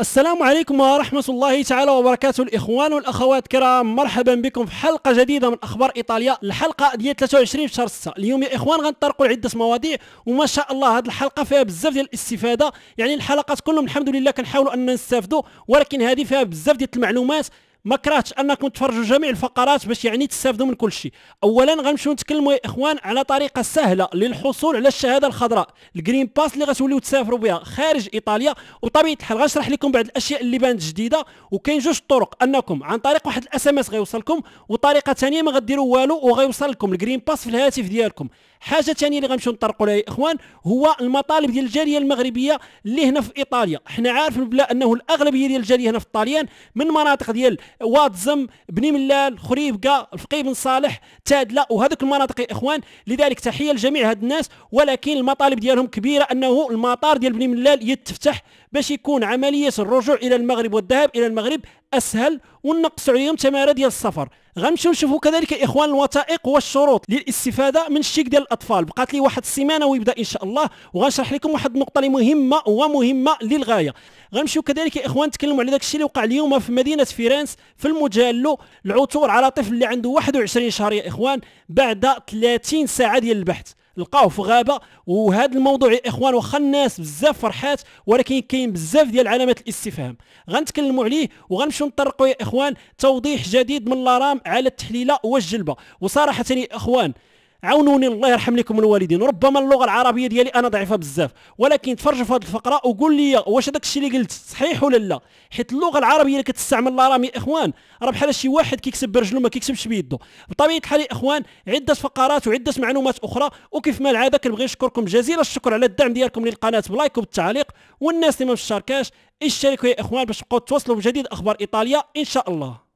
السلام عليكم ورحمة الله تعالى وبركاته الإخوان والأخوات الكرام مرحبا بكم في حلقة جديدة من أخبار إيطاليا الحلقة ديال 23 في شهر 6 اليوم يا إخوان غنطرقوا لعدة مواضيع وما شاء الله هذه الحلقة فيها بزاف ديال الاستفادة يعني الحلقات كلهم الحمد لله كنحاولوا أن نستافدوا ولكن هذه فيها بزاف ديال المعلومات ما كرهتش انكم تفرجوا جميع الفقرات باش يعني تستافدوا من كل شيء اولا غنمشيو نتكلموا يا اخوان على طريقه سهله للحصول على الشهاده الخضراء الجرين باس اللي غتوليو تسافروا بها خارج ايطاليا وطبيعه الحال غنشرح لكم بعض الاشياء اللي بانت جديده وكاين جوج طرق انكم عن طريق واحد الاس ام اس غيوصلكم وطريقه ثانيه ما غديروا والو وغيوصل لكم الجرين باس في الهاتف ديالكم حاجه ثانيه اللي غنمشيو نطرقوا لها يا اخوان هو المطالب ديال الجاليه المغربيه اللي هنا في ايطاليا حنا عارفين بلا انه الاغلبيه ديال الجاليه هنا في الطاليان من مناطق ديال واتزم بني ملال خريبكه الفقي بن صالح تادله وهذوك المناطق يا اخوان لذلك تحيه لجميع هاد الناس ولكن المطالب ديالهم كبيره انه المطار ديال بني ملال يتفتح باش يكون عمليه الرجوع الى المغرب والذهاب الى المغرب اسهل ونقص عليهم تماره ديال السفر غنمشيو نشوفوا كذلك اخوان الوثائق والشروط للاستفاده من الشيك ديال الاطفال بقات لي واحد السيمانه ويبدا ان شاء الله وغنشرح لكم واحد النقطه اللي مهمه ومهمه للغايه غنمشيو كذلك اخوان نتكلموا على داك الشيء اللي وقع اليوم في مدينه فيرنس في المجلو العثور على طفل اللي عنده 21 شهر يا اخوان بعد 30 ساعه ديال البحث لقاوه في غابه وهذا الموضوع يا اخوان واخا الناس بزاف فرحات ولكن كاين بزاف ديال علامات الاستفهام غنتكلموا عليه وغنمشيو نطرقوا يا اخوان توضيح جديد من لارام على التحليله والجلبه وصراحه يا اخوان عاونوني الله يرحم لكم الوالدين ربما اللغه العربيه ديالي انا ضعيفه بزاف ولكن تفرجوا في هذه الفقره وقول لي واش هذاك الشيء اللي قلت صحيح ولا لا حيت اللغه العربيه اللي كتستعمل الارامي اخوان راه بحال شي واحد كيكسب برجله ما كيكسبش بيده بطبيعه الحال يا اخوان عده فقرات وعده معلومات اخرى وكيف ما العاده كنبغي نشكركم جزيل الشكر على الدعم ديالكم للقناه بلايك وبالتعليق والناس اللي ما مشتركاش اشتركوا يا اخوان باش تبقاو تواصلوا بجديد اخبار ايطاليا ان شاء الله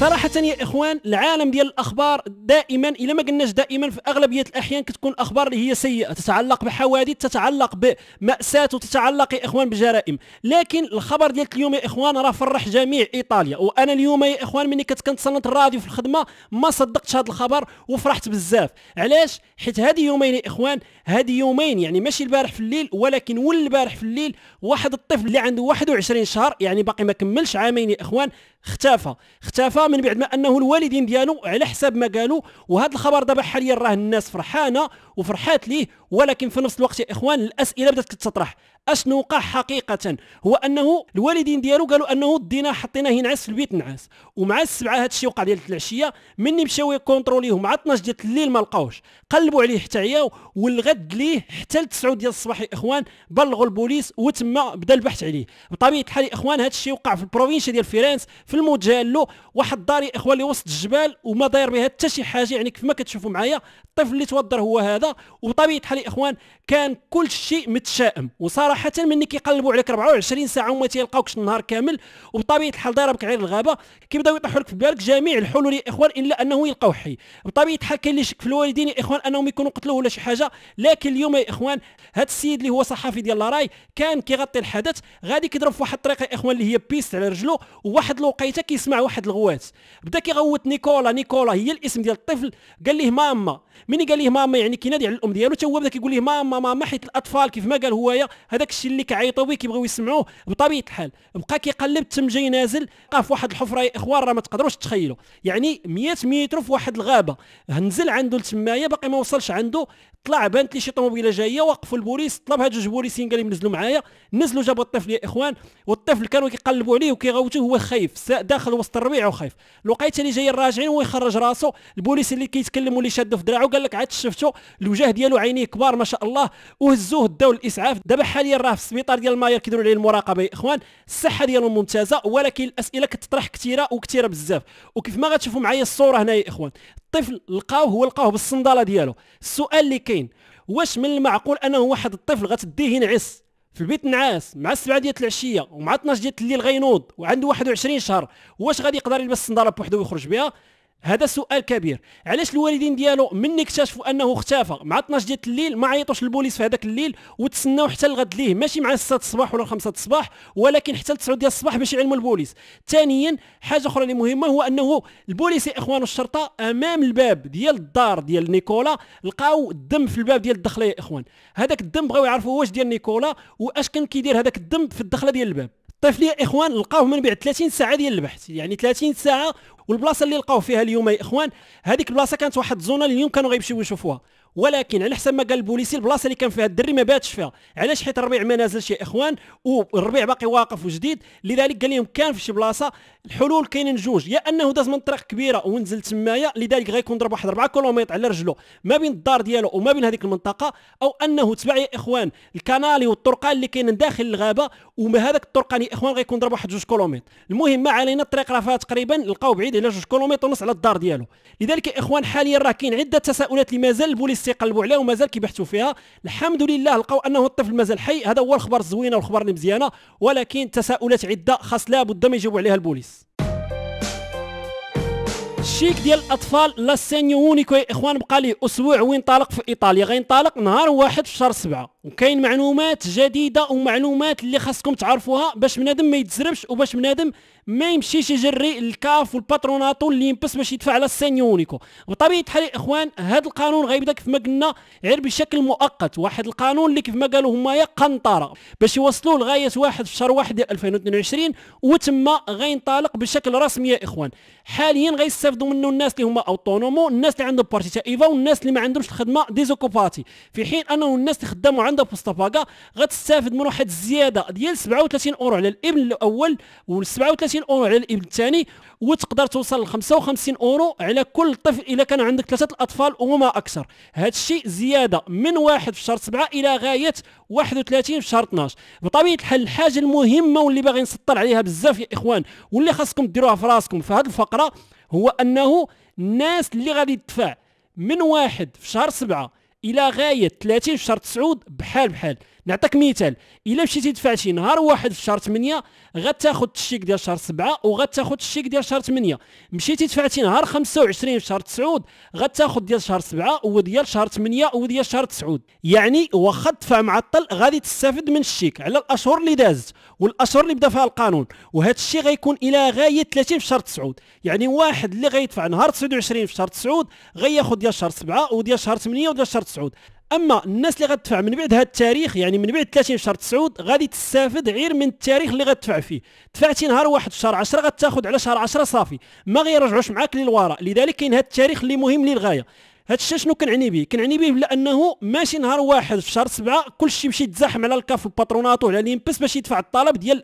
صراحة يا إخوان العالم ديال الأخبار دائما إلا ما قلناش دائما في أغلبية الأحيان كتكون أخبار اللي هي سيئة تتعلق بحوادث تتعلق بمأساة وتتعلق يا إخوان بجرائم لكن الخبر ديال اليوم يا إخوان راه فرح جميع إيطاليا وأنا اليوم يا إخوان مني كنت كنتصنت الراديو في الخدمة ما صدقتش هذا الخبر وفرحت بزاف علاش حيت هذه يومين يا إخوان هذه يومين يعني ماشي البارح في الليل ولكن والبارح في الليل واحد الطفل اللي عنده 21 شهر يعني باقي ما كملش عامين يا إخوان اختفى اختفى من بعد ما انه الوالدين ديالو على حساب ما قالوا وهذا الخبر دابا حاليا راه الناس فرحانه وفرحات ليه ولكن في نفس الوقت يا اخوان الاسئله بدات تتطرح اشنو وقع حقيقه هو انه الوالدين ديالو قالوا انه دينا حطيناه ينعس في البيت نعس ومع السبعه هذا الشيء وقع ديال العشيه مني مشاو يكونتروليهم مع 12 ديال الليل ما لقاوش قلبوا عليه حتى عياو والغد ليه حتى ل 9 ديال الصباح اخوان بلغوا البوليس وتما بدا البحث عليه بطبيعه الحال اخوان هذا الشيء وقع في البروفينشا ديال فيرنس في الموجالو واحد الدار اخوان اللي وسط الجبال وما داير بها حتى شي حاجه يعني كيف ما كتشوفوا معايا الطفل اللي توضر هو هذا وبطبيعه الحال اخوان كان كل شيء متشائم وصار صراحه ملي كيقلبوا عليك 24 ساعه وما تيلقاوكش النهار كامل وبطبيعه الحال ضاربك على الغابه كيبداو يطيحوا لك في بالك جميع الحلول يا اخوان الا انه يلقاو حي بطبيعه الحال كاين اللي شك في الوالدين يا اخوان انهم يكونوا قتلوه ولا شي حاجه لكن اليوم يا اخوان هذا السيد اللي هو صحفي ديال لاراي كان كيغطي الحدث غادي كيضرب في واحد الطريقه يا اخوان اللي هي بيست على رجلو وواحد الوقيته كيسمع واحد الغوات بدا كيغوت نيكولا نيكولا هي الاسم ديال الطفل قال ليه ماما ملي قال ليه ماما يعني كينادي على الام ديالو حتى هو بدا كيقول ليه ماما ماما حيت الاطفال كيف ما قال هويا هذاك الشيء اللي كيعيطوا به كيبغيو يسمعوه بطبيعه الحال بقى كيقلب تم جاي نازل بقى في واحد الحفره يا اخوان راه ما تقدروش تخيلوا يعني 100 متر في واحد الغابه نزل عنده لتمايه باقي ما وصلش عنده طلع بانت لي شي طوموبيله جايه وقفوا البوليس طلب هاد جوج بوليسين قال لهم نزلوا معايا نزلوا جابوا الطفل يا اخوان والطفل كانوا كيقلبوا عليه وكيغوتوه هو خايف داخل وسط الربيع وخايف الوقيته اللي جاي راجعين هو يخرج راسو البوليس اللي كيتكلم واللي شادو في دراعه قال لك عاد شفتو الوجه ديالو عينيه كبار ما شاء الله وهزوه داو الاسعاف دابا حاليا حاليا راه في السبيطار ديال الماير كيديروا عليه المراقبه يا اخوان الصحه ديالو ممتازه ولكن الاسئله كتطرح كثيره وكثيره بزاف وكيف ما غتشوفوا معايا الصوره هنا يا اخوان الطفل لقاوه هو لقاوه بالصنداله ديالو السؤال اللي كاين واش من المعقول انه واحد الطفل غتديه ينعس في البيت نعاس مع السبعة ديال العشية ومع 12 ديال الليل غينوض وعنده 21 شهر واش غادي يقدر يلبس الصندالة بوحدو ويخرج بها هذا سؤال كبير علاش الوالدين ديالو من اكتشفوا انه اختفى مع 12 ديال الليل ما عيطوش للبوليس في هذاك الليل وتسناو حتى الغد ليه ماشي مع 6 الصباح ولا 5 الصباح ولكن حتى 9 ديال الصباح باش يعلموا البوليس ثانيا حاجه اخرى اللي مهمه هو انه البوليس يا اخوان الشرطه امام الباب ديال الدار ديال نيكولا لقاو الدم في الباب ديال الدخله يا اخوان هذاك الدم بغاو يعرفوا واش ديال نيكولا واش كان كيدير هذاك الدم في الدخله ديال الباب الطفل يا اخوان لقاوه من بعد 30 ساعه ديال البحث يعني 30 ساعه والبلاصه اللي لقاوه فيها اليوم يا اخوان هذيك البلاصه كانت واحد الزونه اللي اليوم كانوا غيمشيو يشوفوها ولكن على حسب ما قال البوليسي البلاصه اللي كان فيها الدري ما باتش فيها علاش حيت الربيع ما نازلش يا اخوان والربيع باقي واقف وجديد لذلك قال لهم كان في شي بلاصه الحلول كاينين جوج يا انه داز من طريق كبيره ونزل تمايا لذلك غيكون ضرب واحد 4 كيلومتر على رجله ما بين الدار ديالو وما بين هذيك المنطقه او انه تبع يا اخوان الكنالي والطرقان اللي كاينين داخل الغابه وما الطرقان يا اخوان غيكون ضرب واحد 2 كيلومتر المهم ما علينا الطريق راه فيها تقريبا لقاو بعيد على 2 كيلومتر ونص على الدار ديالو لذلك يا اخوان حاليا راه كاين عده تساؤلات اللي مازال البوليس تيقلبوا عليها ومازال كيبحثوا فيها الحمد لله لقاو انه الطفل مازال حي هذا هو الخبر الزوينه والخبر المزيانه ولكن تساؤلات عده خاص لابد ما يجيبوا عليها البوليس الناس الشيك ديال الاطفال لاسينيو اونيكو يا اخوان بقى ليه اسبوع وين طالق في ايطاليا غينطلق نهار واحد في شهر سبعة وكاين معلومات جديده ومعلومات اللي خاصكم تعرفوها باش بنادم ما يتزربش وباش بنادم ما يمشيش يجري الكاف والباتروناتو اللي ينبس باش يدفع على السانيونيكو بطبيعه الحال اخوان هذا القانون غيبدا كيف ما قلنا غير بشكل مؤقت واحد القانون اللي كيف ما قالوا هما يا قنطره باش يوصلوا لغايه واحد في شهر واحد 2022 وتما غينطلق بشكل رسمي يا اخوان حاليا غيستافدوا منه الناس اللي هما اوتونومو الناس اللي عندهم بارتي ايفا والناس اللي ما عندهمش الخدمه ديزوكوباتي في حين انه الناس اللي خداموا عندها بوستا باغا غتستافد من واحد الزياده ديال 37 اورو على الابن الاول و 37 50 اورو على الابن الثاني وتقدر توصل ل 55 اورو على كل طفل اذا كان عندك ثلاثه الاطفال وما اكثر هذا الشيء زياده من واحد في شهر 7 الى غايه 31 في شهر 12 بطبيعه الحال الحاجه المهمه واللي باغي نسطر عليها بزاف يا اخوان واللي خاصكم ديروها في راسكم في هذه الفقره هو انه الناس اللي غادي تدفع من واحد في شهر 7 الى غايه 30 في شهر 9 بحال بحال نعطيك مثال الى مشيتي دفعتي نهار واحد في شهر 8 غتاخذ الشيك ديال شهر 7 وغتاخذ الشيك ديال شهر 8 مشيتي دفعتي نهار 25 في شهر 9 غتاخذ ديال شهر 7 وديال شهر 8 وديال شهر 9 يعني واخا تدفع معطل غادي تستافد من الشيك على الاشهر اللي دازت والاشهر اللي بدا فيها القانون وهذا الشيء غيكون الى غايه 30 في شهر 9 يعني واحد اللي غيدفع نهار 29 في شهر 9 غياخذ ديال شهر 7 وديال شهر 8 وديال شهر تسعود اما الناس اللي غتدفع من بعد هذا التاريخ يعني من بعد 30 شهر تسعود غادي تستافد غير من التاريخ اللي غتدفع فيه دفعتي نهار واحد شهر 10 غتاخذ على شهر 10 صافي ما غيرجعوش معاك للوراء لذلك كاين هذا التاريخ اللي مهم للغايه هاد الشيء شنو كنعني به كنعني به بلا انه ماشي نهار واحد في شهر سبعة كلشي يمشي يتزاحم على الكاف الباتروناتو على ليمبس باش يدفع الطلب ديال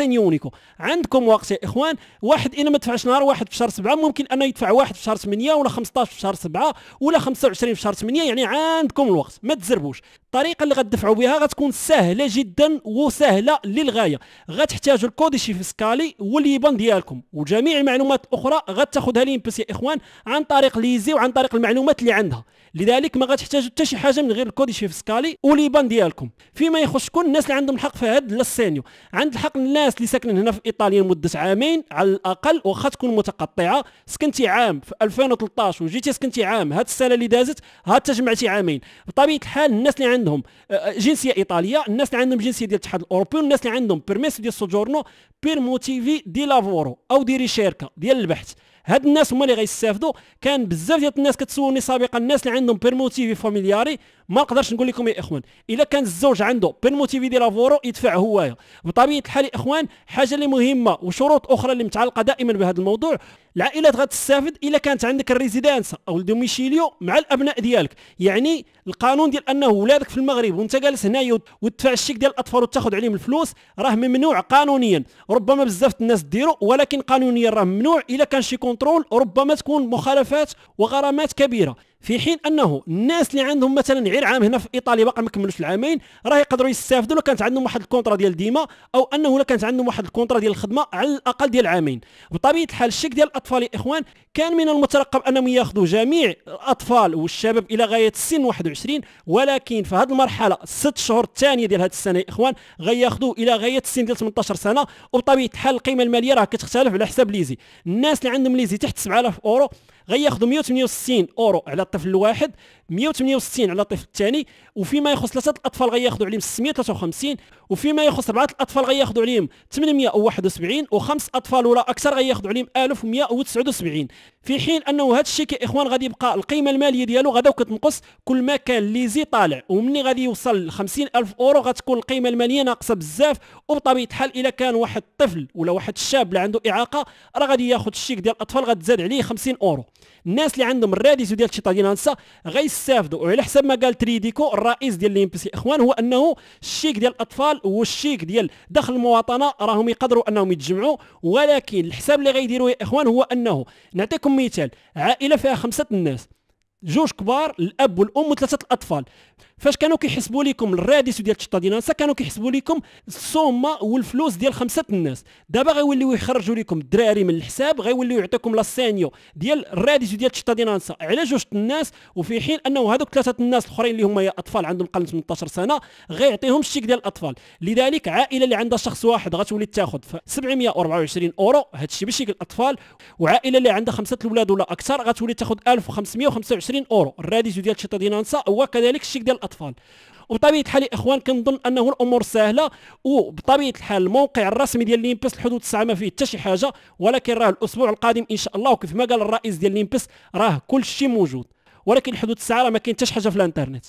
يونيكو عندكم وقت يا اخوان واحد الا ما دفعش نهار واحد في شهر سبعة ممكن انه يدفع واحد في شهر 8 ولا 15 في شهر سبعة ولا 25 في شهر 8 يعني عندكم الوقت ما تزربوش الطريقه اللي غتدفعوا بها غتكون سهله جدا وسهله للغايه غتحتاجوا الكود فيسكالي واليبان ديالكم وجميع المعلومات الاخرى غتاخذها ليمبس يا اخوان عن طريق ليزي وعن طريق المعلومات اللي عندها لذلك ما غتحتاجوا حتى شي حاجه من غير الكود شيف سكالي وليبان ديالكم فيما يخص شكون الناس اللي عندهم الحق في هذا سينيو عند الحق الناس اللي ساكنين هنا في ايطاليا لمده عامين على الاقل واخا تكون متقطعه سكنتي عام في 2013 وجيتي سكنتي عام هاد السنه اللي دازت ها تجمعتي عامين بطبيعه الحال الناس اللي عندهم آه، آه، جنسيه ايطاليه الناس اللي عندهم جنسيه ديال الاتحاد الاوروبي والناس اللي عندهم بيرميس ديال سوجورنو بير موتيفي دي لافورو او ديري شركه ديال البحث هاد الناس هما اللي غيستافدوا كان بزاف ديال الناس كتسولني سابقا الناس اللي عندهم بيرموتيفي فاميلياري ما نقدرش نقول لكم يا اخوان الا كان الزوج عنده بين موتيفي دي لافورو يدفع هوايه بطبيعه الحال يا اخوان حاجه اللي مهمه وشروط اخرى اللي متعلقه دائما بهذا الموضوع العائلات غتستافد الا كانت عندك الريزيدانس او الدوميشيليو مع الابناء ديالك يعني القانون ديال انه ولادك في المغرب وانت جالس هنا وتدفع الشيك ديال الاطفال وتاخذ عليهم الفلوس راه ممنوع قانونيا ربما بزاف الناس ديرو ولكن قانونيا راه ممنوع الا كان شي كونترول ربما تكون مخالفات وغرامات كبيره في حين انه الناس اللي عندهم مثلا غير عام هنا في ايطاليا باقي ما كملوش العامين راه يقدروا يستافدوا لو كانت عندهم واحد الكونترا ديال ديما او انه لو كانت عندهم واحد الكونترا ديال الخدمه على الاقل ديال عامين بطبيعه الحال الشيك ديال الاطفال يا اخوان كان من المترقب انهم ياخذوا جميع الاطفال والشباب الى غايه السن 21 ولكن في هذه المرحله ست شهور الثانيه ديال هذه السنه يا اخوان غياخذوا الى غايه السن ديال 18 سنه وبطبيعه الحال القيمه الماليه راه كتختلف على حساب ليزي الناس اللي عندهم ليزي تحت 7000 اورو غياخذوا 168 اورو على الطفل الواحد 168 على الطفل الثاني وفيما يخص ثلاثه الاطفال غياخذوا عليهم 653 وفيما يخص اربعه الاطفال غياخذوا عليهم 871 وخمس اطفال ولا اكثر غياخذوا عليهم 1179 في حين انه هذا الشيء اخوان غادي يبقى القيمه الماليه ديالو غدا كتنقص كل ما كان ليزي طالع ومني غادي يوصل ل 50000 اورو غتكون القيمه الماليه ناقصه بزاف وبطبيعه الحال اذا كان واحد الطفل ولا واحد الشاب اللي عنده اعاقه راه غادي ياخذ الشيك ديال الاطفال غتزاد عليه 50 اورو الناس اللي عندهم الراديس ديال انسا غيستافدوا وعلى حسب ما قال تريديكو الرئيس ديال ليمبسي اخوان هو انه الشيك ديال الاطفال والشيك ديال دخل المواطنه راهم يقدروا انهم يتجمعوا ولكن الحساب اللي غيديروه يا اخوان هو انه نعطيكم مثال عائله فيها خمسه الناس جوج كبار الاب والام وثلاثه الاطفال فاش كانوا كيحسبوا لكم الراديس ديال الناس كانوا كيحسبوا لكم السومه والفلوس ديال خمسه الناس دابا غيوليو يخرجوا لكم الدراري من الحساب غيوليو يعطيكم لاسينيو ديال الراديس ديال الناس على جوج الناس وفي حين انه هذوك ثلاثه الناس الاخرين اللي هما يا اطفال عندهم قل من 18 سنه غيعطيهم الشيك ديال الاطفال لذلك عائله اللي عندها شخص واحد غتولي تاخذ 724 اورو هادشي بشكل الاطفال وعائله اللي عندها خمسه الاولاد ولا اكثر غتولي تاخذ 1525 اورو الراديس ديال الشطاديناسا وكذلك الشيك ديال الاطفال وبطبيعه الحال اخوان كنظن انه الامور سهله وبطبيعه الحال الموقع الرسمي ديال لينبس الحدود الساعه ما فيه حتى شي حاجه ولكن راه الاسبوع القادم ان شاء الله وكيف ما قال الرئيس ديال لينبس راه كل شيء موجود ولكن الحدود الساعه راه ما كاين حتى شي حاجه في الانترنت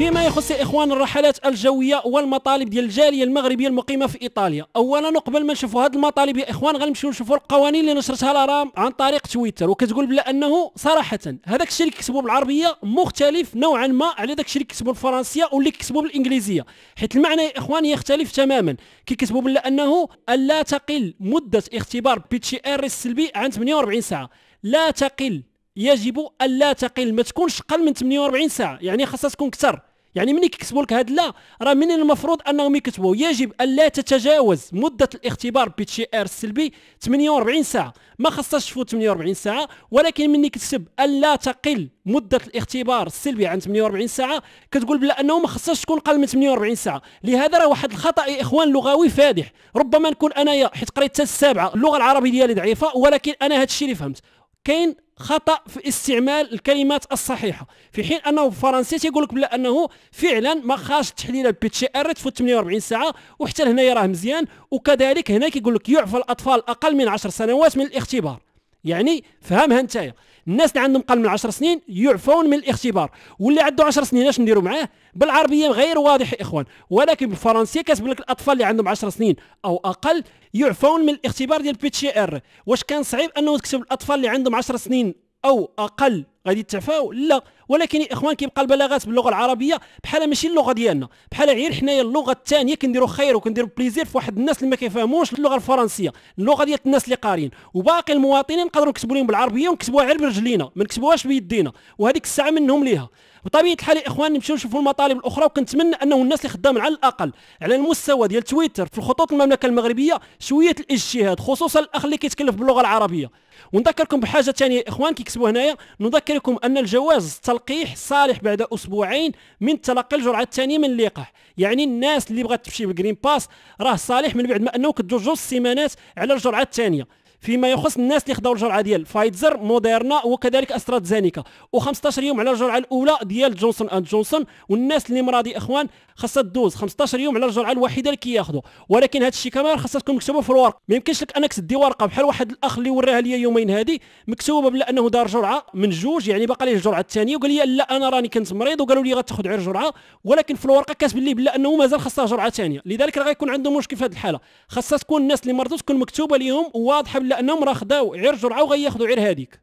فيما يخص اخوان الرحلات الجويه والمطالب ديال الجاليه المغربيه المقيمه في ايطاليا اولا قبل ما نشوفوا هذه المطالب يا اخوان غنمشيو نشوفوا القوانين اللي نشرتها لارام عن طريق تويتر وكتقول بلا انه صراحه هذاك الشيء اللي كتبوه بالعربيه مختلف نوعا ما على داك الشيء اللي كتبوه بالفرنسيه واللي كتبوه بالانجليزيه حيت المعنى يا اخوان يختلف تماما كي كتبوا بلا انه الا تقل مده اختبار بي تي ار السلبي عن 48 ساعه لا تقل يجب الا تقل ما تكونش اقل من 48 ساعه يعني خاصها تكون اكثر يعني ملي كيكتبوا لك هاد لا راه من المفروض انهم يكتبوا يجب ان لا تتجاوز مده الاختبار بي تي ار السلبي 48 ساعه ما خصهاش تفوت 48 ساعه ولكن ملي كتسب ان لا تقل مده الاختبار السلبي عن 48 ساعه كتقول بلا انه ما خصهاش تكون قل من 48 ساعه لهذا راه واحد الخطا يا اخوان لغوي فادح ربما نكون انايا حيت قريت حتى السابعه اللغه العربيه ديالي ضعيفه ولكن انا هذا الشيء اللي فهمت كاين خطا في استعمال الكلمات الصحيحه في حين انه في الفرنسيه تيقول لك بلا انه فعلا ما خاش تحليل البي تي ار تفوت 48 ساعه وحتى هنايا راه مزيان وكذلك هنا كيقول لك يعفى الاطفال اقل من 10 سنوات من الاختبار يعني فهمها نتايا الناس اللي عندهم اقل من 10 سنين يعفون من الاختبار واللي عنده 10 سنين اش نديروا معاه بالعربيه غير واضح اخوان ولكن بالفرنسيه كتب لك الاطفال اللي عندهم 10 سنين او اقل يعفون من الاختبار ديال بيتشي ار واش كان صعيب انه تكتب الاطفال اللي عندهم 10 سنين او اقل غادي تعفاو لا ولكن اخوان كيبقى البلاغات باللغه العربيه بحال ماشي اللغه ديالنا بحال غير حنايا اللغه الثانيه كنديروا خير وكنديروا بليزير في واحد الناس اللي ما كيفهموش اللغه الفرنسيه اللغه ديال الناس اللي قارين وباقي المواطنين نقدروا نكتبوا لهم بالعربيه ونكتبوها غير برجلينا ما نكتبوهاش بيدينا وهذيك الساعه منهم ليها بطبيعه الحال اخوان نمشيو نشوفوا المطالب الاخرى وكنتمنى انه الناس اللي خدامين على الاقل على المستوى ديال تويتر في الخطوط المملكه المغربيه شويه الاجتهاد خصوصا الاخ اللي كيتكلف باللغه العربيه ونذكركم بحاجه ثانيه اخوان كيكتبوا هنايا نذكركم ان الجواز تلقيح صالح بعد اسبوعين من تلقي الجرعه الثانيه من اللقاح يعني الناس اللي بغات تمشي بالجرين باس راه صالح من بعد ما انه كدوز جوج سيمانات على الجرعه الثانيه فيما يخص الناس اللي خداو الجرعه ديال فايتزر موديرنا وكذلك استراتزينيكا و15 يوم على الجرعه الاولى ديال جونسون اند جونسون والناس اللي مراضي اخوان خاصها دوز 15 يوم على الجرعه الوحيده اللي كياخذوا ولكن هذا الشيء كمان خاصكم مكتوبه في الورقه ما يمكنش لك انك تدي ورقه بحال واحد الاخ اللي وراها لي يومين هذه مكتوبه بلا انه دار جرعه من جوج يعني باقي ليه الجرعه الثانيه وقال لي لا انا راني كنت مريض وقالوا لي غتاخذ غير جرعه ولكن في الورقه كاتب لي بلا انه مازال خاصها جرعه ثانيه لذلك راه غيكون عنده مشكل في هذه الحاله خاصها تكون الناس اللي مرضوا تكون مكتوبه ليهم واضحه ولا انهم راه خداو عير جرعه وغياخذوا عير هذيك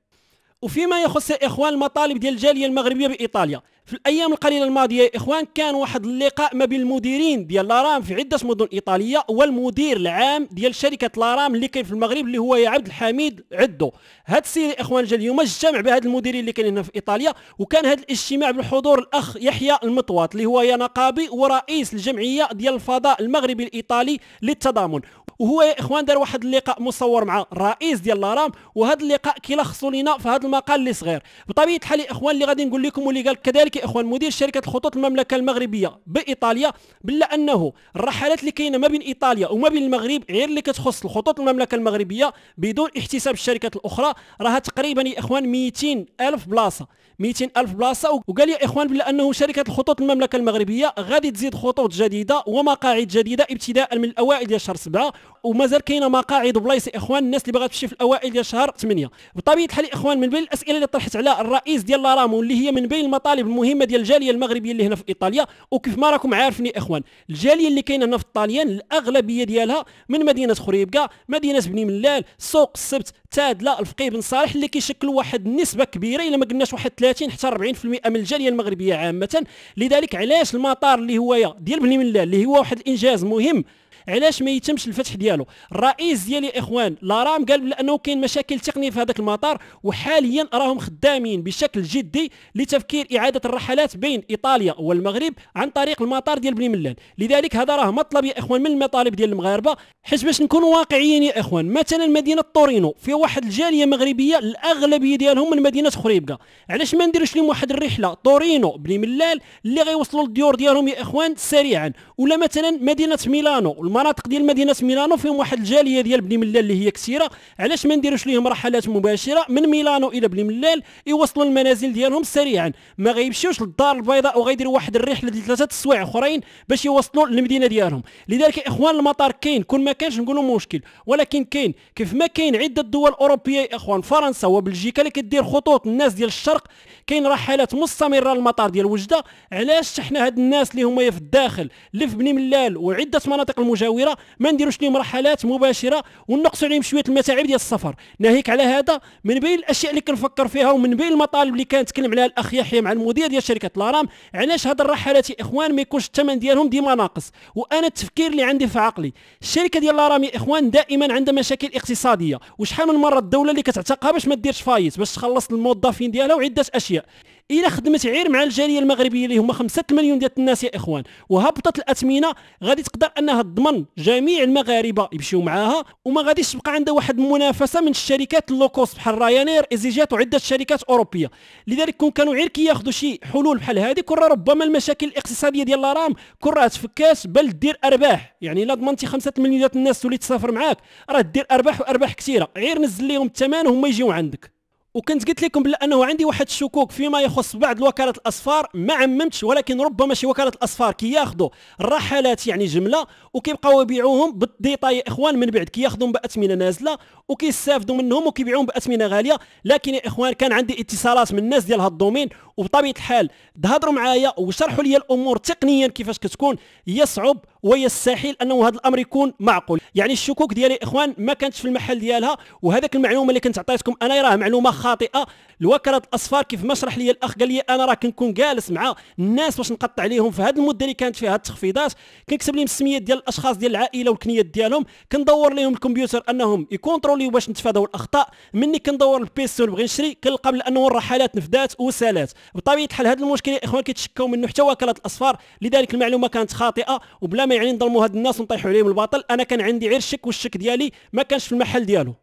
وفيما يخص اخوان المطالب ديال الجاليه المغربيه بايطاليا في الايام القليله الماضيه يا اخوان كان واحد اللقاء ما بين المديرين ديال لارام في عده مدن ايطاليه والمدير العام ديال شركه لارام اللي كاين في المغرب اللي هو يا عبد الحميد عدو هاد السيد اخوان جا اليوم جمع بهاد المديرين اللي كاينين هنا في ايطاليا وكان هاد الاجتماع بحضور الاخ يحيى المطوات اللي هو يا نقابي ورئيس الجمعيه ديال الفضاء المغربي الايطالي للتضامن وهو يا اخوان دار واحد اللقاء مصور مع الرئيس ديال لارام وهذا اللقاء كيلخصوا لينا في هذا المقال اللي صغير بطبيعه الحال يا اخوان اللي غادي نقول لكم واللي قال كذلك لك يا اخوان مدير شركه الخطوط المملكه المغربيه بايطاليا بلا انه الرحلات اللي كاينه ما بين ايطاليا وما بين المغرب غير اللي كتخص الخطوط المملكه المغربيه بدون احتساب الشركات الاخرى راها تقريبا يا اخوان 200 الف بلاصه 200 الف بلاصه وقال يا اخوان بلا انه شركه الخطوط المملكه المغربيه غادي تزيد خطوط جديده ومقاعد جديده ابتداء من الاوائل ديال شهر 7 ومازال كاينه مقاعد وبلايص يا اخوان الناس اللي باغا تمشي في الاوائل ديال شهر 8 بطبيعه الحال يا اخوان من بين الاسئله اللي طرحت على الرئيس ديال لارامون اللي هي من بين المطالب المهمه المهمه ديال الجاليه المغربيه اللي هنا في ايطاليا وكيف ما راكم عارفين يا اخوان الجاليه اللي كاينه هنا في الطاليان الاغلبيه ديالها من مدينه خريبكه مدينه بني ملال سوق السبت تادله الفقيه بن صالح اللي كيشكلوا واحد النسبه كبيره الا ما قلناش واحد 30 حتى 40% من الجاليه المغربيه عامه لذلك علاش المطار اللي هو ديال بني ملال اللي هو واحد الانجاز مهم علاش ما يتمش الفتح ديالو الرئيس ديال يا اخوان لارام قال بانه كاين مشاكل تقنيه في هذاك المطار وحاليا راهم خدامين بشكل جدي لتفكير اعاده الرحلات بين ايطاليا والمغرب عن طريق المطار ديال بني ملال لذلك هذا راه مطلب يا اخوان من المطالب ديال المغاربه حيت باش نكونوا واقعيين يا اخوان مثلا مدينه طورينو فيها واحد الجاليه مغربيه الاغلبيه ديالهم من مدينه خريبكه علاش ما نديروش لهم واحد الرحله طورينو بني ملال اللي غيوصلوا للديور ديالهم يا اخوان سريعا ولا مثلا مدينه ميلانو المناطق ديال مدينه ميلانو فيهم واحد الجاليه ديال بني ملال اللي هي كثيره علاش ما نديروش ليهم رحلات مباشره من ميلانو الى بني ملال يوصلوا المنازل ديالهم سريعا ما غيمشيوش للدار البيضاء وغيديروا واحد الرحله ديال ثلاثه السوايع اخرين باش يوصلوا للمدينه ديالهم لذلك اخوان المطار كاين كون ما كانش نقولوا مشكل ولكن كاين كيف ما كاين عده دول اوروبيه اخوان فرنسا وبلجيكا اللي كدير خطوط الناس ديال الشرق كاين رحلات مستمره للمطار ديال وجده علاش حنا هاد الناس اللي هما في الداخل اللي في بني ملال وعده مناطق المجاوره متجاوره ما نديروش لهم رحلات مباشره ونقصوا عليهم شويه المتاعب ديال السفر ناهيك على هذا من بين الاشياء اللي كنفكر فيها ومن بين المطالب اللي كانت تكلم عليها الاخ يحيى مع المدير ديال شركه لارام علاش هاد الرحلات يا اخوان ما يكونش الثمن ديالهم ديما ناقص وانا التفكير اللي عندي في عقلي الشركه ديال لارام يا اخوان دائما عندها مشاكل اقتصاديه وشحال من مره الدوله اللي كتعتقها باش ما ديرش فايت باش تخلص الموظفين ديالها وعده اشياء الا خدمت غير مع الجاليه المغربيه اللي هما 5 مليون ديال الناس يا اخوان وهبطت الاثمنه غادي تقدر انها تضمن جميع المغاربه يمشيو معاها وما غاديش تبقى عندها واحد المنافسه من الشركات اللوكوست بحال رايانير ايزيجات وعده شركات اوروبيه لذلك كون كانوا غير كياخذوا شي حلول بحال هذه كون ربما المشاكل الاقتصاديه ديال لارام كون راه تفكاش بل دير ارباح يعني الا ضمنتي 5 مليون ديال الناس تولي تسافر معاك راه دير ارباح وارباح كثيره غير نزل لهم الثمن وهما يجيو عندك وكنت قلت لكم بلا انه عندي واحد الشكوك فيما يخص بعض الوكالات الاصفار ما عممتش ولكن ربما شي وكاله الاصفار كياخذوا الرحلات يعني جمله وكيبقاو يبيعوهم بالديطاي يا اخوان من بعد كياخذهم باثمنه نازله وكيستافدوا منهم وكيبيعوهم باثمنه غاليه لكن يا اخوان كان عندي اتصالات من الناس ديال هاد الدومين وبطبيعه الحال تهضروا معايا وشرحوا لي الامور تقنيا كيفاش كتكون يصعب ويستحيل انه هذا الامر يكون معقول يعني الشكوك ديالي اخوان ما كانتش في المحل ديالها وهذاك المعلومه اللي كنت عطيتكم انا راه معلومه خاطئه الوكاله الاصفار كيف ما شرح لي الاخ قال لي انا راه كنكون جالس مع الناس باش نقطع عليهم في هذه المده اللي كانت فيها التخفيضات كنكتب لهم السميات ديال الاشخاص ديال العائله والكنيات ديالهم كندور لهم الكمبيوتر انهم يكونتروليو باش نتفاداو الاخطاء مني كندور البيسي ونبغي نشري كنلقى بانه الرحلات نفدات وسالات بطبيعه الحال هذا المشكل يا اخوان كيتشكاو منه حتى وكاله الاصفار لذلك المعلومه كانت خاطئه وبلا ما يعني نظلموا هاد الناس ونطيحوا عليهم الباطل انا كان عندي غير الشك والشك ديالي ما كانش في المحل ديالو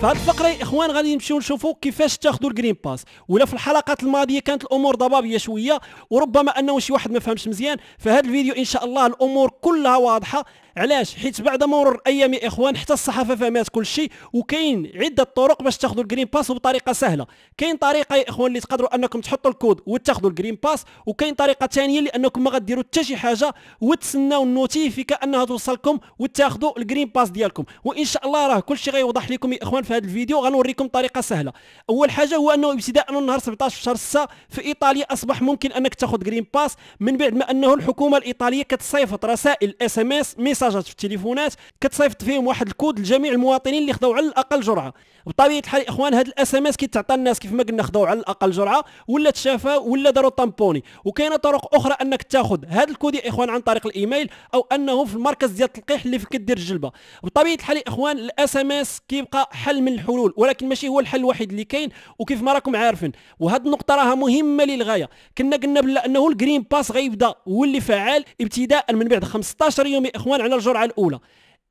في الفقره اخوان غادي نمشيو نشوفوا كيفاش تاخذوا الجرين باس ولا في الحلقات الماضيه كانت الامور ضبابيه شويه وربما انه شي واحد ما فهمش مزيان فهاد الفيديو ان شاء الله الامور كلها واضحه علاش حيت بعد مرور ايام يا اخوان حتى الصحافه فهمات كل شيء وكاين عده طرق باش تاخذوا الجرين باس وبطريقه سهله كاين طريقه يا اخوان اللي تقدروا انكم تحطوا الكود وتاخذوا الجرين باس وكاين طريقه ثانيه لانكم ما غديروا حتى شي حاجه وتسناو النوتيفيكا انها توصلكم وتاخذوا الجرين باس ديالكم وان شاء الله راه كل شيء غيوضح لكم يا اخوان في هذا الفيديو غنوريكم طريقه سهله اول حاجه هو انه ابتداء من نهار 17 شهر 6 في ايطاليا اصبح ممكن انك تاخذ جرين باس من بعد ما انه الحكومه الايطاليه كتصيفط رسائل اس ام اس ميساجات في التليفونات كتصيفط فيهم واحد الكود لجميع المواطنين اللي خداو على الاقل جرعه بطبيعه الحال اخوان هاد الاس ام اس كيتعطى الناس كيف ما قلنا خداو على الاقل جرعه ولا تشافى ولا داروا طامبوني وكاينه طرق اخرى انك تاخذ هذا الكود يا اخوان عن طريق الايميل او انه في المركز ديال التلقيح اللي كدير الجلبه بطبيعه الحال اخوان الاس ام اس كيبقى حل من الحلول ولكن ماشي هو الحل الوحيد اللي كاين وكيف ما راكم عارفين وهاد النقطه راها مهمه للغايه كنا قلنا بلا انه الجرين باس غيبدا هو اللي فعال ابتداء من بعد 15 يوم يا اخوان على الجرعه الاولى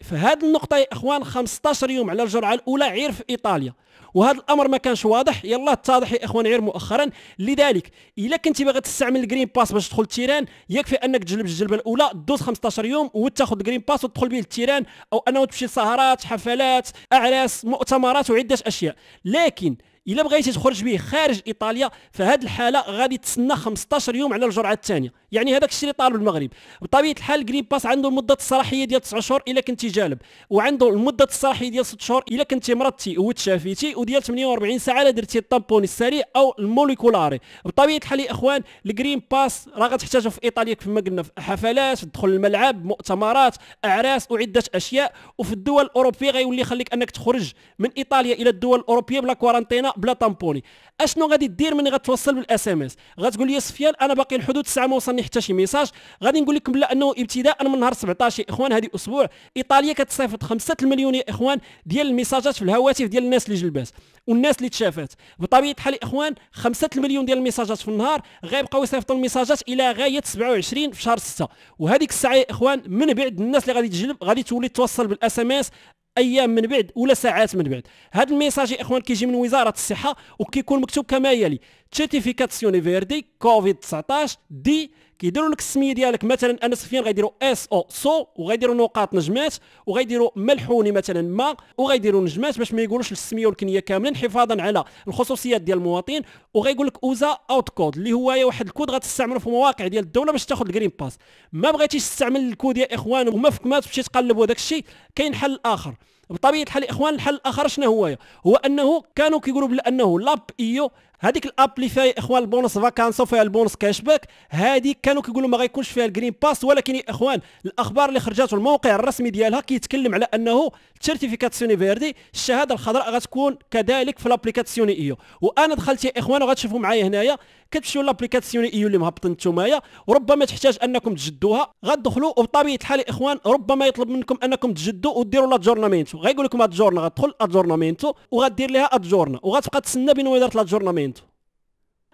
في هذه النقطة يا إخوان 15 يوم على الجرعة الأولى عير في إيطاليا وهذا الأمر ما كانش واضح يلا اتضح يا إخوان عير مؤخرا لذلك إلا كنتي باغي تستعمل الجرين باس باش تدخل التيران يكفي أنك تجلب الجلبة الأولى دوز 15 يوم وتاخذ الجرين باس وتدخل به للتيران أو أنه تمشي لسهرات حفلات أعراس مؤتمرات وعدة أشياء لكن الا بغيتي تخرج به خارج ايطاليا فهاد الحاله غادي تسنى 15 يوم على الجرعه الثانيه يعني هذاك الشيء اللي طالب المغرب بطبيعه الحال جرين باس عنده مده الصلاحيه ديال 9 شهور الا كنتي جالب وعنده المده الصلاحيه ديال 6 شهور الا كنتي مرضتي وتشافيتي وديال 48 ساعه الا درتي الطامبون السريع او الموليكولاري بطبيعه الحال يا اخوان الجرين باس راه غتحتاجه في ايطاليا كما قلنا في حفلات تدخل الملعب مؤتمرات اعراس وعده اشياء وفي الدول الاوروبيه غيولي يخليك انك تخرج من ايطاليا الى الدول الاوروبيه بلا كورانتينا بلا طامبوني اشنو غادي دير ملي غتوصل بالاس ام اس غتقول لي سفيان انا باقي الحدود الساعه ما وصلنا غادي حتى شي ميساج غادي نقول لكم لا انه ابتداء من نهار 17 يا اخوان هذه اسبوع ايطاليا كتصيفط 5 المليون يا اخوان ديال الميساجات في الهواتف ديال الناس اللي جلبات والناس اللي تشافات بطبيعه الحال يا اخوان 5 المليون ديال الميساجات في النهار غيبقاو يصيفطوا الميساجات الى غايه 27 في شهر 6 وهذيك الساعه يا اخوان من بعد الناس اللي غادي تجلب غادي تولي توصل بالاس ام اس ايام من بعد ولا ساعات من بعد هذا الميساج يا اخوان كيجي من وزاره الصحه وكيكون مكتوب كما يلي تشيتيفيكاسيون فيردي كوفيد 19 دي كيديروا لك السميه ديالك مثلا انا سفيان غيديروا اس او سو وغيديروا نقاط نجمات وغيديروا ملحوني مثلا ما وغيديروا نجمات باش ما يقولوش السميه والكنيه كاملين حفاظا على الخصوصيات ديال المواطن وغيقول لك اوزا اوت كود اللي هو واحد الكود غتستعمله في مواقع ديال الدوله باش تاخذ الجرين باس ما بغيتيش تستعمل الكود يا اخوان وما فيك ما تمشي تقلب وداك الشيء كاين حل اخر بطبيعه الحال اخوان الحل الاخر شنو هو هو انه كانوا كيقولوا بانه لاب ايو هذيك الاب اللي فيها اخوان البونص فاكانس وفيها البونص كاش باك هذيك كانوا كيقولوا ما غيكونش فيها الجرين باس ولكن يا اخوان الاخبار اللي خرجت والموقع الرسمي ديالها كيتكلم على انه سيرتيفيكاتسيوني فيردي الشهاده الخضراء غتكون كذلك في لابليكاسيون ايو وانا دخلت يا اخوان وغتشوفوا معايا هنايا كتمشيو لابليكاسيون اي اللي مهبطين نتومايا وربما تحتاج انكم تجدوها غتدخلوا وبطبيعه الحال الاخوان ربما يطلب منكم انكم تجدوا وديروا لاجورنامينتو غيقول لكم اجورنا غتدخل اجورنامينتو وغدير لها اجورنا وغتبقى تسنى بين ما لاجورنامينتو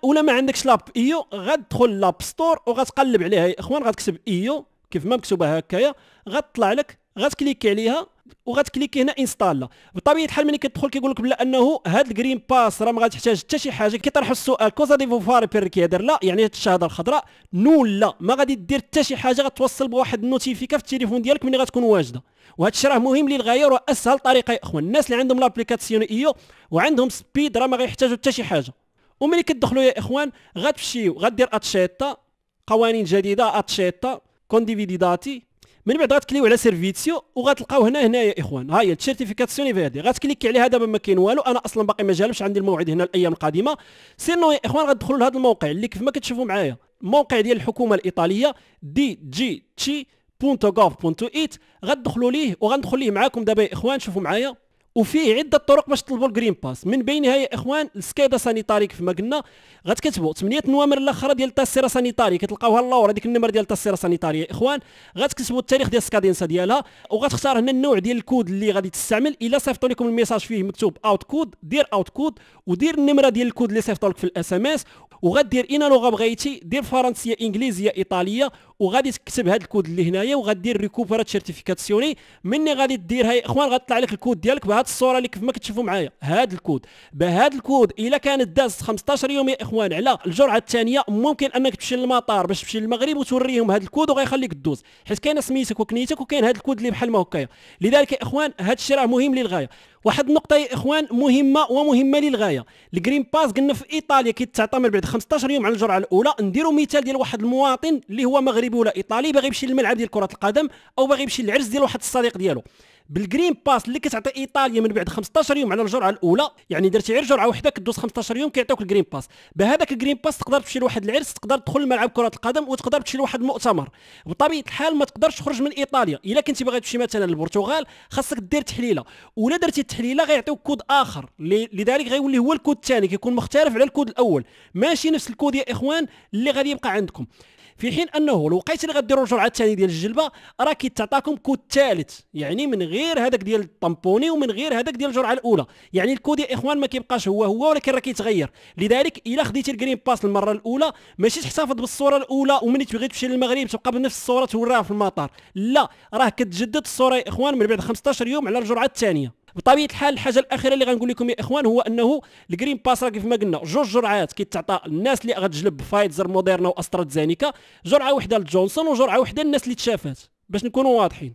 ولا ما عندكش لاب ايو غتدخل لاب ستور وغتقلب عليها يا اخوان غتكتب ايو كيف ما مكتوبه هكايا غتطلع لك غتكليكي عليها وغتكليكي هنا انستال بطبيعه الحال ملي كتدخل كيقول لك بلا انه هاد الجرين باس راه ما غاتحتاج حتى شي حاجه كيطرحوا السؤال كوزا دي فوفار بير لا يعني الشهاده الخضراء نول لا ما غادي دير حتى شي حاجه غتوصل بواحد النوتيفيكا في التليفون ديالك ملي غتكون واجده وهذا الشيء راه مهم للغايه راه اسهل طريقه يا اخوان الناس اللي عندهم لابليكاسيون ايو وعندهم سبيد راه ما غيحتاجوا حتى شي حاجه وملي كتدخلوا يا اخوان غتمشيو غدير اتشيتا قوانين جديده اتشيتا داتي من بعد غتكليو على سيرفيسيو وغتلقاو هنا هنايا يا اخوان ها هي التيرتيفيكاسيون هذه غتكليكي عليها دابا ما كاين والو انا اصلا باقي ما جالبش عندي الموعد هنا الايام القادمه سينو يا اخوان غتدخلوا لهذا الموقع اللي كيف ما كتشوفوا معايا موقع ديال الحكومه الايطاليه دي جي تشي .gov.it غتدخلوا ليه وغندخل ليه معاكم دابا يا اخوان شوفوا معايا وفيه عده طرق باش تطلبوا الجرين باس من بينها يا اخوان السكيدا سانيتاري كيف ما قلنا غتكتبوا ثمانيه نوامر الاخرى ديال التاسيره سانيتاري كتلقاوها اللور هذيك النمر ديال التاسيره سانيتاري يا اخوان غتكتبوا التاريخ ديال السكادينسا ديالها وغتختار هنا النوع ديال الكود اللي غادي تستعمل الا صيفطوا لكم الميساج فيه مكتوب اوت كود دير اوت كود ودير النمره ديال الكود اللي صيفطوا لك في الاس ام اس وغدير اين لغه بغيتي دير فرنسيه انجليزيه ايطاليه وغادي تكتب هذا الكود اللي هنايا وغادير ريكوبرات سيرتيفيكاسيوني مني غادي دير هاي اخوان غتطلع لك الكود ديالك بهذه الصوره اللي كيف ما كتشوفوا معايا هذا الكود بهذا الكود الا كانت دازت 15 يوم يا اخوان على الجرعه الثانيه ممكن انك تمشي للمطار باش تمشي للمغرب وتوريهم هذا الكود وغيخليك دوز حيت كاينه سميتك وكنيتك وكاين هذا الكود اللي بحال ما هكايا لذلك يا اخوان هذا الشيء راه مهم للغايه واحد النقطه يا اخوان مهمه ومهمه للغايه الجرين باس قلنا في ايطاليا كيتعطى من بعد 15 يوم على الجرعه الاولى نديروا مثال ديال واحد المواطن اللي هو مغربي ولا ايطالي باغي يمشي للملعب ديال كره القدم او باغي يمشي للعرس ديال واحد الصديق ديالو بالجرين باس اللي كتعطي ايطاليا من بعد 15 يوم على الجرعه الاولى يعني درتي غير جرعه وحده كدوز 15 يوم كيعطيوك الجرين باس بهذاك الجرين باس تقدر تمشي لواحد العرس تقدر تدخل لملعب كره القدم وتقدر تمشي لواحد المؤتمر بطبيعه الحال ما تقدرش تخرج من ايطاليا الا كنتي باغي تمشي مثلا للبرتغال خاصك دير تحليله ولا درتي التحليله غيعطيوك كود اخر لذلك غيولي هو الكود الثاني كيكون مختلف على الكود الاول ماشي نفس الكود يا اخوان اللي غادي يبقى عندكم في حين انه الوقيت اللي غديروا الجرعه الثانيه ديال الجلبه راه كيتعطاكم كود ثالث يعني من غير هذاك ديال الطامبوني ومن غير هذاك ديال الجرعه الاولى يعني الكود يا اخوان ما كيبقاش هو هو ولكن راه كيتغير لذلك الا خديتي الجرين باس المره الاولى ماشي تحتفظ بالصوره الاولى وملي تبغي تمشي للمغرب تبقى بنفس الصوره توراها في المطار لا راه كتجدد الصوره يا اخوان من بعد 15 يوم على الجرعه الثانيه بطبيعه الحال الحاجه الاخيره اللي غنقول لكم يا اخوان هو انه الجرين باس راه كيف ما قلنا جوج جرعات كيتعطى الناس اللي غتجلب فايتزر موديرنا واسترازينيكا جرعه وحده لجونسون وجرعه وحده للناس اللي تشافات باش نكونوا واضحين